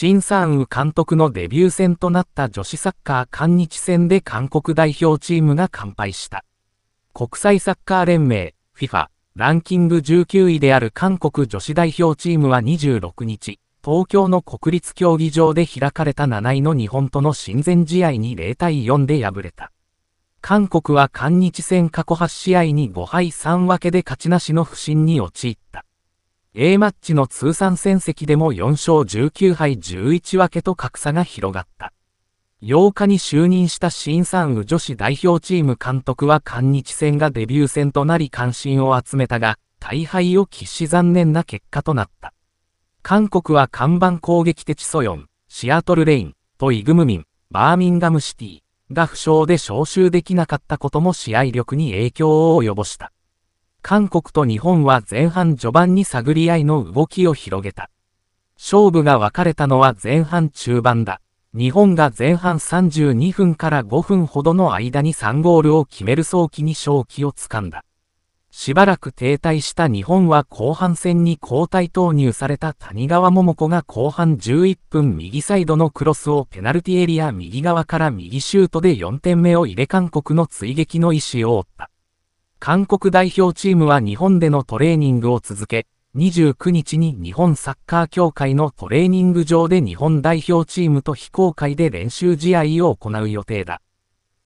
シン・サンウ監督のデビュー戦となった女子サッカー韓日戦で韓国代表チームが完敗した。国際サッカー連盟 FIFA ランキング19位である韓国女子代表チームは26日、東京の国立競技場で開かれた7位の日本との親善試合に0対4で敗れた。韓国は韓日戦過去8試合に5敗3分けで勝ちなしの不振に陥った。A マッチの通算戦績でも4勝19敗11分けと格差が広がった。8日に就任した新三宇女子代表チーム監督は韓日戦がデビュー戦となり関心を集めたが、大敗を喫し残念な結果となった。韓国は看板攻撃的ソヨン、シアトルレイン、とイグムミン、バーミンガムシティが負傷で招集できなかったことも試合力に影響を及ぼした。韓国と日本は前半序盤に探り合いの動きを広げた。勝負が分かれたのは前半中盤だ。日本が前半32分から5分ほどの間に3ゴールを決める早期に勝機をつかんだ。しばらく停滞した日本は後半戦に交代投入された谷川桃子が後半11分右サイドのクロスをペナルティエリア右側から右シュートで4点目を入れ韓国の追撃の意思を負った。韓国代表チームは日本でのトレーニングを続け、29日に日本サッカー協会のトレーニング場で日本代表チームと非公開で練習試合を行う予定だ。